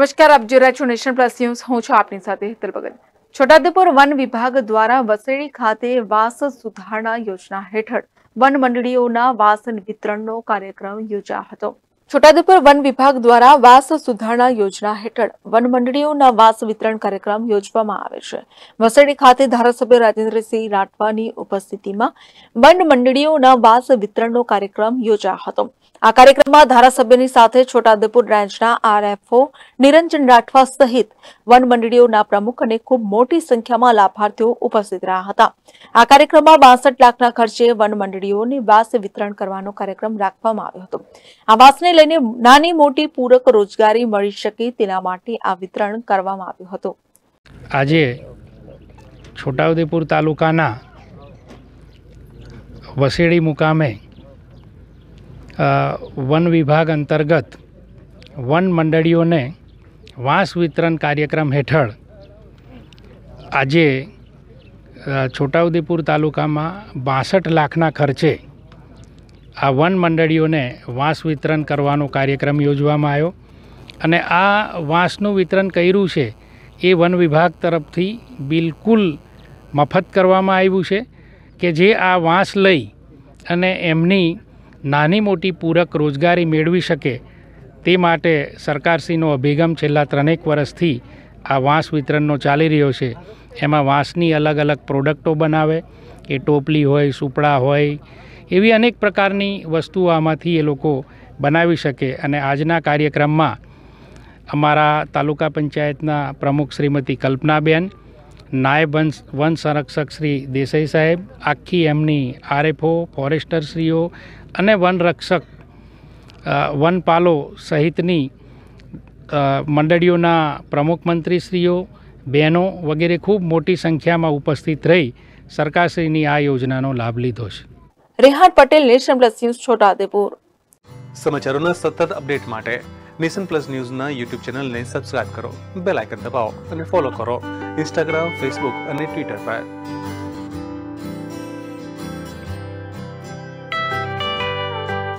નમસ્કાર આપ જોઈ રહ્યા છો નેશન પ્લસ ન્યૂઝ હું છું આપની સાથે હેતલ છોટાઉદેપુર વન વિભાગ દ્વારા વસેડી ખાતે વાસ સુધારણા યોજના હેઠળ વન મંડળીઓના વાસન વિતરણનો કાર્યક્રમ યોજાયો હતો છોટાઉદેપુર વન વિભાગ દ્વારા વાસ સુધારણા યોજના હેઠળ વન મંડળીઓના વાસ વિતરણ કાર્યક્રમ યોજવામાં આવે છે વસડી ખાતે ધારાસભ્ય રાજેન્દ્રસિંહ રાઠવાની ઉપસ્થિતિમાં વન મંડળીઓના વાસ વિતરણનો કાર્યક્રમ યોજાયો હતો આ કાર્યક્રમમાં ધારાસભ્યની સાથે છોટાઉદેપુર રેન્જના આરએફઓ નિરંજન રાઠવા સહિત વન મંડળીઓના પ્રમુખ અને ખૂબ મોટી સંખ્યામાં લાભાર્થીઓ ઉપસ્થિત રહ્યા હતા આ કાર્યક્રમમાં બાસઠ લાખના ખર્ચે વન મંડળીઓને વાસ વિતરણ કરવાનો કાર્યક્રમ રાખવામાં આવ્યો હતો આ વાસને લઈને નાની મોટી પૂરક રોજગારી મળી શકે તેના માટે આ વિતરણ કરવામાં આવ્યું હતું આજે છોટાઉદેપુર તાલુકાના વસેડી મુકામે વન વિભાગ અંતર્ગત વન મંડળીઓને વાંસ વિતરણ કાર્યક્રમ હેઠળ આજે છોટાઉદેપુર તાલુકામાં બાસઠ લાખના ખર્ચે આ વન મંડળીઓને વાંસ વિતરણ કરવાનો કાર્યક્રમ યોજવામાં આવ્યો અને આ વાંસનું વિતરણ કર્યું છે એ વન વિભાગ તરફથી બિલકુલ મફત કરવામાં આવ્યું છે કે જે આ વાંસ લઈ અને એમની નાની મોટી પૂરક રોજગારી મેળવી શકે તે માટે સરકારશ્રીનો અભિગમ છેલ્લા ત્રણેક વર્ષથી આ વાંસ વિતરણનો ચાલી રહ્યો છે એમાં વાંસની અલગ અલગ પ્રોડક્ટો બનાવે કે ટોપલી હોય સુપડા હોય એવી અનેક પ્રકારની વસ્તુઓ આમાંથી એ લોકો બનાવી શકે અને આજના કાર્યક્રમમાં અમારા તાલુકા પંચાયતના પ્રમુખ શ્રીમતી કલ્પનાબેન નાયબ વન સંરક્ષક શ્રી દેસાઈ સાહેબ આખી એમની આરએફઓ ફોરેસ્ટરશ્રીઓ અને વનરક્ષક વનપાલો સહિતની મંડળીઓના પ્રમુખમંત્રીશ્રીઓ બહેનો વગેરે ખૂબ મોટી સંખ્યામાં ઉપસ્થિત રહી સરકારશ્રીની આ યોજનાનો લાભ લીધો છે Rehan Patel Nation Plus News Chhota Udepur સમાચારોના સતત અપડેટ માટે નેશન પ્લસ ન્યૂઝના યુટ્યુબ ચેનલને સબસ્ક્રાઇબ કરો બેલ આઇકન દબાવો અને ફોલો કરો ઇન્સ્ટાગ્રામ ફેસબુક અને ટ્વિટર પર